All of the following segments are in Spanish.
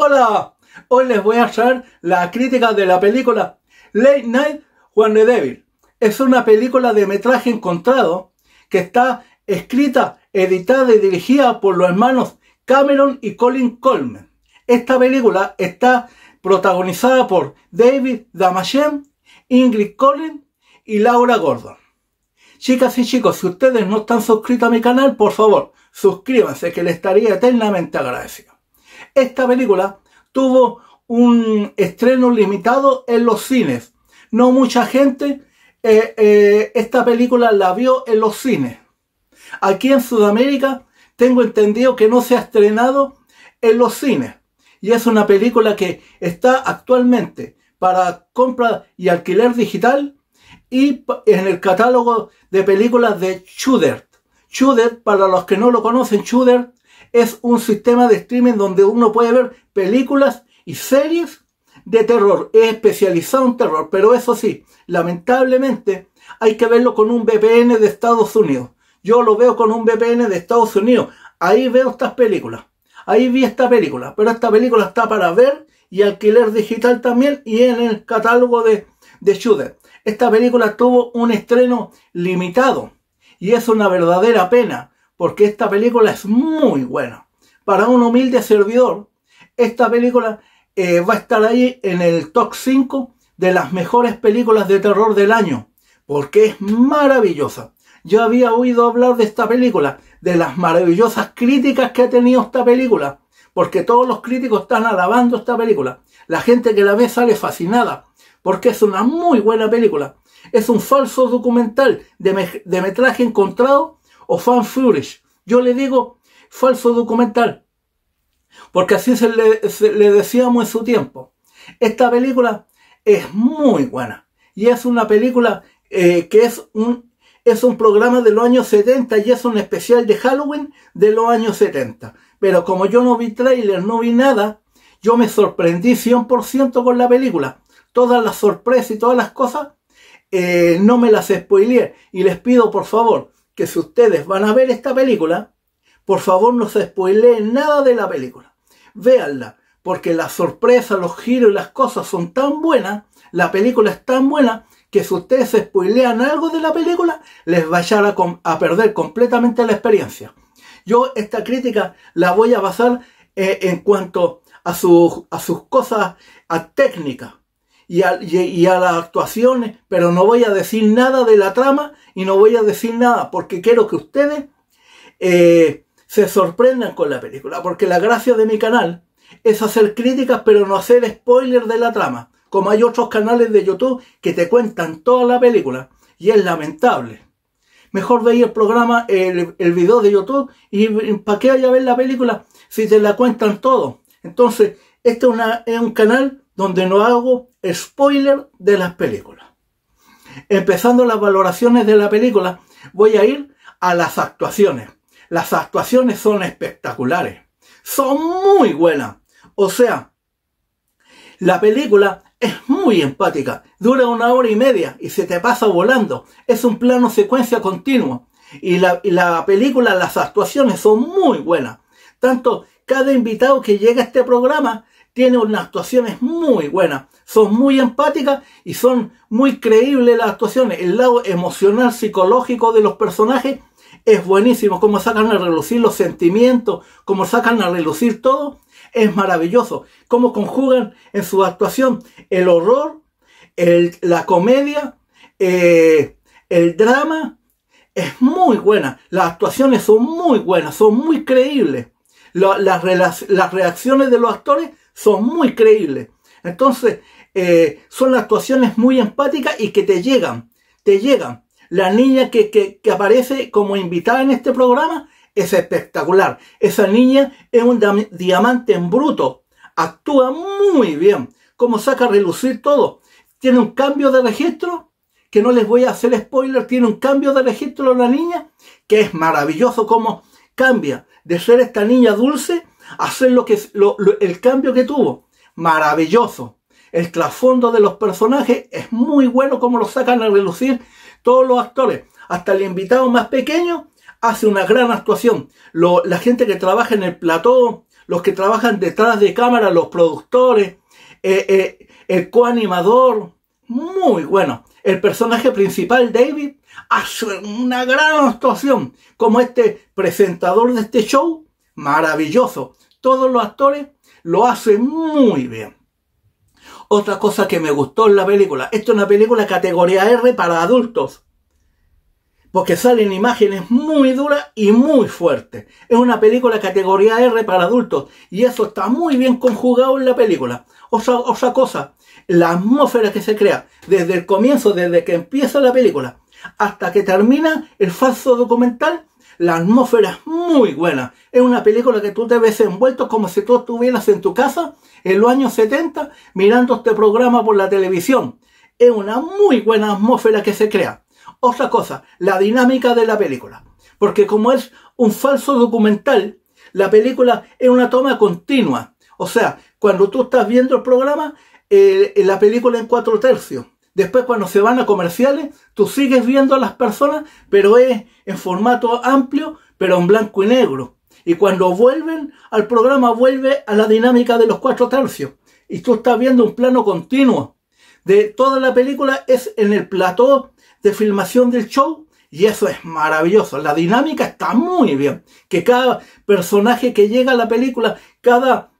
Hola, hoy les voy a traer la crítica de la película Late Night de Devil. Es una película de metraje encontrado que está escrita, editada y dirigida por los hermanos Cameron y Colin Coleman. Esta película está protagonizada por David Damashen, Ingrid Colin y Laura Gordon. Chicas y chicos, si ustedes no están suscritos a mi canal, por favor, suscríbanse que les estaría eternamente agradecido. Esta película tuvo un estreno limitado en los cines. No mucha gente eh, eh, esta película la vio en los cines. Aquí en Sudamérica tengo entendido que no se ha estrenado en los cines. Y es una película que está actualmente para compra y alquiler digital y en el catálogo de películas de Shudder. Shudder, para los que no lo conocen, Shudder es un sistema de streaming donde uno puede ver películas y series de terror. Es especializado en terror, pero eso sí, lamentablemente hay que verlo con un VPN de Estados Unidos. Yo lo veo con un VPN de Estados Unidos. Ahí veo estas películas. Ahí vi esta película, pero esta película está para ver y alquiler digital también y en el catálogo de, de Esta película tuvo un estreno limitado y es una verdadera pena, porque esta película es muy buena. Para un humilde servidor, esta película eh, va a estar ahí en el top 5 de las mejores películas de terror del año, porque es maravillosa. Yo había oído hablar de esta película, de las maravillosas críticas que ha tenido esta película, porque todos los críticos están alabando esta película. La gente que la ve sale fascinada, porque es una muy buena película. Es un falso documental de, metraje encontrado o fan footage. Yo le digo falso documental, porque así se le, decíamos en su tiempo. Esta película es muy buena y es una película eh, que es un, es un programa de los años 70 y es un especial de Halloween de los años 70. Pero como yo no vi trailer, no vi nada, yo me sorprendí 100% con la película. Todas las sorpresas y todas las cosas eh, no me las spoileé. Y les pido por favor que si ustedes van a ver esta película, por favor no se spoileen nada de la película. Véanla, porque la sorpresa, los giros y las cosas son tan buenas, la película es tan buena, que si ustedes spoilean algo de la película, les va a, a perder completamente la experiencia. Yo esta crítica la voy a basar eh, en cuanto a, sus, a sus cosas, a técnicas y a, las actuaciones, pero no voy a decir nada de la trama y no voy a decir nada porque quiero que ustedes eh, se sorprendan con la película, porque la gracia de mi canal es hacer críticas pero no hacer spoilers de la trama, como hay otros canales de YouTube que te cuentan toda la película y es lamentable. Mejor veis el programa, el, video de YouTube y para qué vaya a ver la película si te la cuentan todo. Entonces, este es, es un canal donde no hago spoiler de las películas. Empezando las valoraciones de la película, voy a ir a las actuaciones. Las actuaciones son espectaculares, son muy buenas. O sea, la película es muy empática, dura una hora y media y se te pasa volando. Es un plano secuencia continuo. Y la, y la película, las actuaciones son muy buenas. Tanto cada invitado que llega a este programa tiene unas actuaciones muy buenas, son muy empáticas y son muy creíbles las actuaciones. El lado emocional, psicológico de los personajes es buenísimo, Cómo sacan a relucir los sentimientos, Cómo sacan a relucir todo, es maravilloso. Cómo conjugan en su actuación el horror, la comedia, eh, el drama. Es muy buena, las actuaciones son muy buenas, son muy creíbles. las, las reacciones de los actores son muy creíbles. Entonces, eh, son las actuaciones muy empáticas y que te llegan, te llegan. La niña que, aparece como invitada en este programa es espectacular. Esa niña es un diamante en bruto. Actúa muy bien. Como saca a relucir todo. Tiene un cambio de registro. Que no les voy a hacer spoiler. Tiene un cambio de registro la niña. Que es maravilloso cómo cambia de ser esta niña dulce hacer lo que, el cambio que tuvo. Maravilloso. El trasfondo de los personajes es muy bueno como lo sacan a relucir todos los actores. Hasta el invitado más pequeño hace una gran actuación. la gente que trabaja en el plató, los que trabajan detrás de cámara, los productores, eh, eh, el coanimador, muy bueno. El personaje principal, David, hace una gran actuación como este presentador de este show maravilloso. Todos los actores lo hacen muy bien. Otra cosa que me gustó en la película, esto es una película categoría R para adultos, porque salen imágenes muy duras y muy fuertes. Es una película categoría R para adultos y eso está muy bien conjugado en la película. Otra, otra cosa, la atmósfera que se crea desde el comienzo, desde que empieza la película hasta que termina el falso documental, la atmósfera es muy buena. Es una película que tú te ves envuelto como si tú estuvieras en tu casa en los años 70 mirando este programa por la televisión. Es una muy buena atmósfera que se crea. Otra cosa, la dinámica de la película. Porque como es un falso documental, la película es una toma continua. O sea, cuando tú estás viendo el programa, eh, la película en cuatro tercios Después cuando se van a comerciales, tú sigues viendo a las personas, pero es en formato amplio, pero en blanco y negro. Y cuando vuelven al programa, vuelve a la dinámica de los cuatro tercios. Y tú estás viendo un plano continuo. De toda la película es en el plató de filmación del show. Y eso es maravilloso. La dinámica está muy bien. Que cada personaje que llega a la película, cada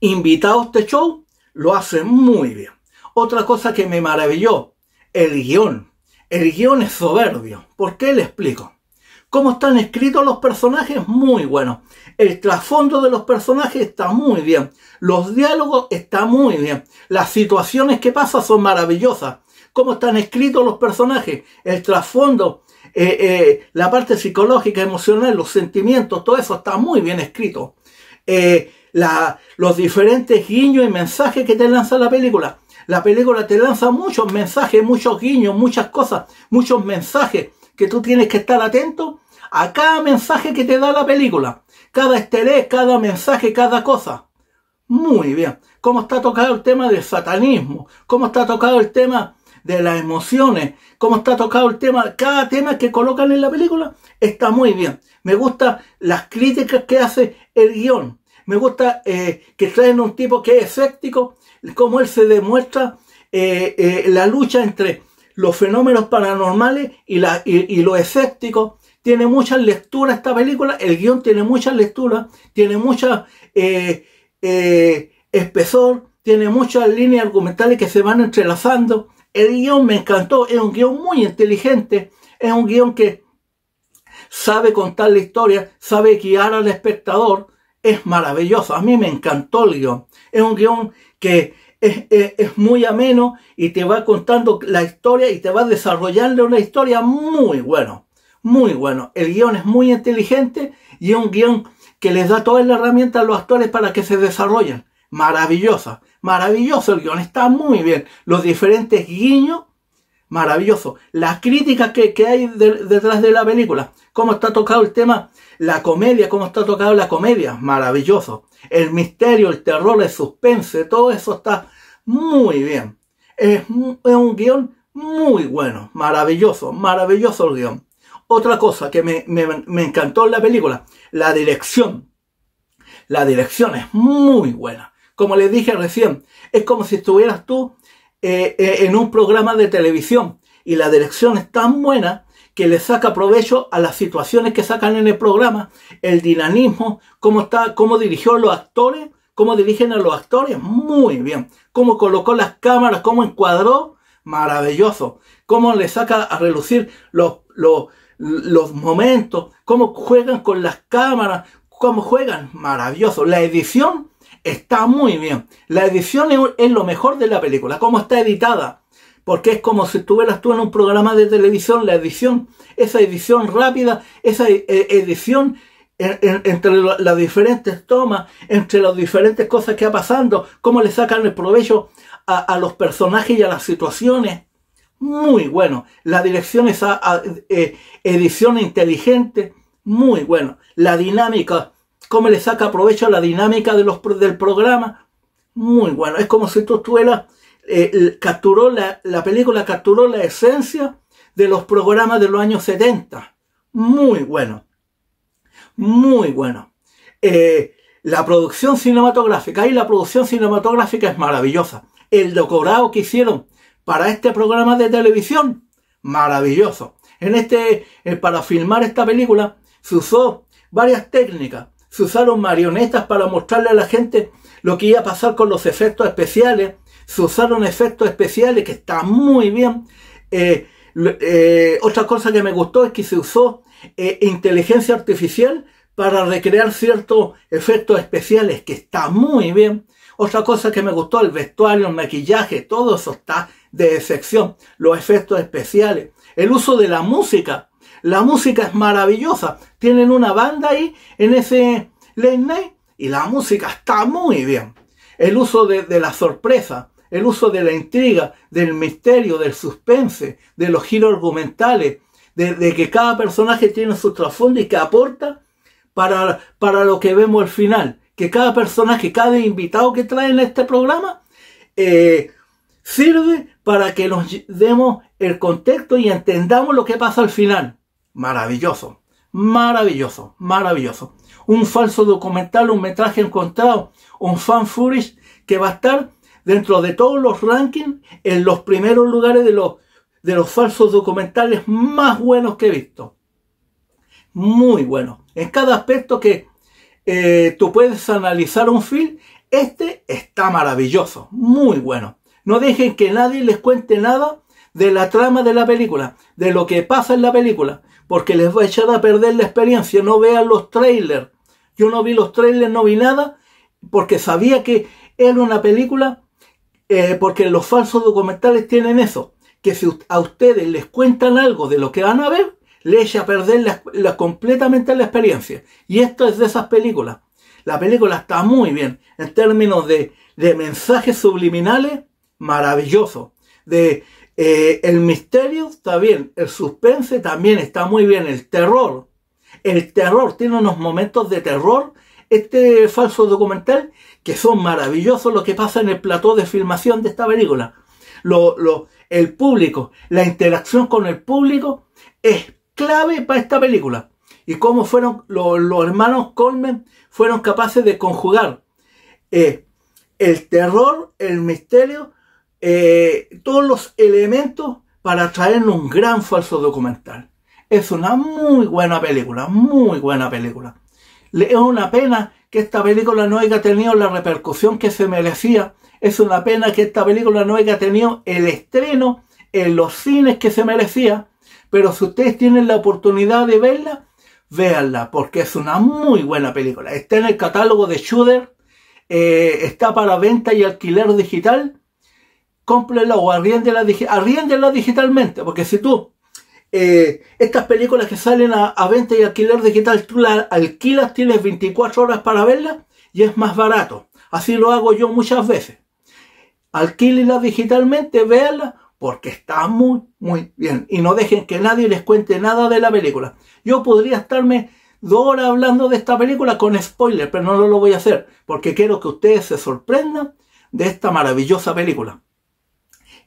invitado a este show, lo hace muy bien. Otra cosa que me maravilló, el guión. El guión es soberbio. ¿Por qué le explico? Cómo están escritos los personajes, muy bueno. El trasfondo de los personajes está muy bien. Los diálogos están muy bien. Las situaciones que pasan son maravillosas. Cómo están escritos los personajes, el trasfondo, eh, eh, la parte psicológica, emocional, los sentimientos, todo eso está muy bien escrito. Eh, los diferentes guiños y mensajes que te lanza la película la película te lanza muchos mensajes, muchos guiños, muchas cosas, muchos mensajes que tú tienes que estar atento a cada mensaje que te da la película. Cada estelé, cada mensaje, cada cosa. Muy bien. ¿Cómo está tocado el tema del satanismo? ¿Cómo está tocado el tema de las emociones? ¿Cómo está tocado el tema? Cada tema que colocan en la película está muy bien. Me gustan las críticas que hace el guión me gusta eh, que traen un tipo que es escéptico, como él se demuestra eh, eh, la lucha entre los fenómenos paranormales y, la, y, lo escéptico. Tiene muchas lecturas esta película, el guión tiene muchas lecturas, tiene mucha espesor, tiene muchas líneas argumentales que se van entrelazando. El guión me encantó, es un guión muy inteligente, es un guión que sabe contar la historia, sabe guiar al espectador, es maravilloso. A mí me encantó el guión. Es un guión que es, muy ameno y te va contando la historia y te va desarrollando una historia muy bueno. Muy bueno. El guión es muy inteligente y es un guión que les da todas las herramientas a los actores para que se desarrollen. Maravillosa. Maravilloso el guión. Está muy bien. Los diferentes guiños maravilloso. Las críticas que, hay detrás de la película, cómo está tocado el tema, la comedia, cómo está tocado la comedia, maravilloso. El misterio, el terror, el suspense, todo eso está muy bien. Es, un guión muy bueno, maravilloso, maravilloso el guión. Otra cosa que me, me encantó en la película, la dirección. La dirección es muy buena. Como les dije recién, es como si estuvieras tú eh, eh, en un programa de televisión. Y la dirección es tan buena que le saca provecho a las situaciones que sacan en el programa, el dinamismo, cómo, está, cómo dirigió los actores, cómo dirigen a los actores, muy bien, cómo colocó las cámaras, cómo encuadró, maravilloso, cómo le saca a relucir los, los, los momentos, cómo juegan con las cámaras, cómo juegan, maravilloso, la edición Está muy bien. La edición es lo mejor de la película, cómo está editada. Porque es como si estuvieras tú en un programa de televisión, la edición, esa edición rápida, esa eh, edición entre las diferentes tomas, entre las diferentes cosas que va pasando, cómo le sacan el provecho a, los personajes y a las situaciones. Muy bueno. La dirección, esa eh, edición inteligente, muy bueno. La dinámica cómo le saca provecho a la dinámica del programa. Muy bueno, es como si Tostuela eh, capturó la, película, capturó la esencia de los programas de los años 70. Muy bueno, muy bueno. Eh, la producción cinematográfica, y la producción cinematográfica es maravillosa. El decorado que hicieron para este programa de televisión, maravilloso. En este, eh, para filmar esta película se usó varias técnicas se usaron marionetas para mostrarle a la gente lo que iba a pasar con los efectos especiales, se usaron efectos especiales que están muy bien. Eh, eh, otra cosa que me gustó es que se usó eh, inteligencia artificial para recrear ciertos efectos especiales que están muy bien. Otra cosa que me gustó, el vestuario, el maquillaje, todo eso está de excepción. Los efectos especiales, el uso de la música la música es maravillosa. Tienen una banda ahí en ese late y la música está muy bien. El uso de, la sorpresa, el uso de la intriga, del misterio, del suspense, de los giros argumentales, de, que cada personaje tiene su trasfondo y que aporta para, para lo que vemos al final. Que cada personaje, cada invitado que trae en este programa, eh, sirve para que nos demos el contexto y entendamos lo que pasa al final. Maravilloso, maravilloso, maravilloso. Un falso documental, un metraje encontrado, un fan que va a estar dentro de todos los rankings en los primeros lugares de los, de los falsos documentales más buenos que he visto. Muy bueno, En cada aspecto que eh, tú puedes analizar un film, este está maravilloso, muy bueno. No dejen que nadie les cuente nada de la trama de la película, de lo que pasa en la película porque les va a echar a perder la experiencia. No vean los trailers. Yo no vi los trailers, no vi nada, porque sabía que era una película, eh, porque los falsos documentales tienen eso, que si a ustedes les cuentan algo de lo que van a ver, Les echa a perder la, completamente la experiencia. Y esto es de esas películas. La película está muy bien en términos de, de mensajes subliminales, maravilloso. De eh, el misterio está bien, el suspense también está muy bien, el terror. El terror tiene unos momentos de terror, este falso documental, que son maravillosos lo que pasa en el plató de filmación de esta película. el público, la interacción con el público es clave para esta película. Y cómo fueron los hermanos Colmen fueron capaces de conjugar eh, el terror, el misterio eh, todos los elementos para traernos un gran falso documental. Es una muy buena película, muy buena película. Es una pena que esta película no haya tenido la repercusión que se merecía. Es una pena que esta película no haya tenido el estreno en los cines que se merecía. Pero si ustedes tienen la oportunidad de verla, véanla, porque es una muy buena película. Está en el catálogo de Shudder, eh, está para venta y alquiler digital la o arriéndela, digitalmente, porque si tú eh, estas películas que salen a, venta y alquiler digital, tú las alquilas, tienes 24 horas para verlas y es más barato. Así lo hago yo muchas veces. Alquílela digitalmente, véala porque está muy, muy bien. Y no dejen que nadie les cuente nada de la película. Yo podría estarme dos horas hablando de esta película con spoiler, pero no lo voy a hacer, porque quiero que ustedes se sorprendan de esta maravillosa película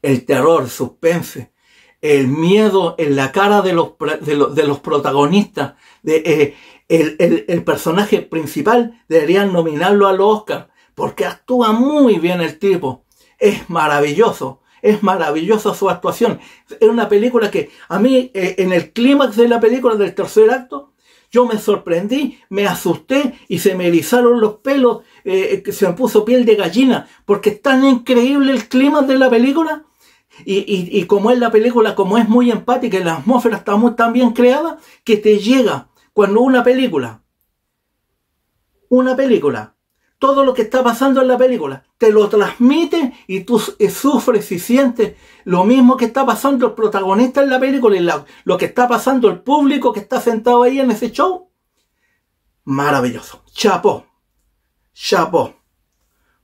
el terror, suspense, el miedo en la cara de los, de los, protagonistas, de, eh, el, personaje principal, deberían nominarlo a los Oscar, porque actúa muy bien el tipo. Es maravilloso, es maravillosa su actuación. Es una película que a mí, eh, en el clímax de la película, del tercer acto, yo me sorprendí, me asusté y se me erizaron los pelos, eh, se me puso piel de gallina, porque es tan increíble el clima de la película. Y, y, como es la película, como es muy empática y la atmósfera está muy tan bien creada, que te llega cuando una película, una película todo lo que está pasando en la película. Te lo transmite y tú eh, sufres y sientes lo mismo que está pasando el protagonista en la película y lo que está pasando el público que está sentado ahí en ese show. Maravilloso. Chapo. Chapo.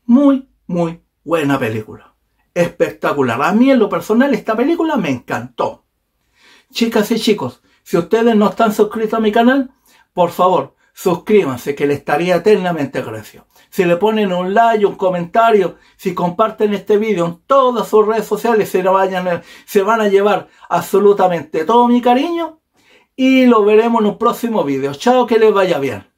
Muy, muy buena película. Espectacular. A mí en lo personal esta película me encantó. Chicas y chicos, si ustedes no están suscritos a mi canal, por favor, suscríbanse, que le estaría eternamente agradecido. Si le ponen un like, un comentario, si comparten este vídeo en todas sus redes sociales, se, se van a llevar absolutamente todo mi cariño. Y lo veremos en un próximo vídeo. Chao, que les vaya bien.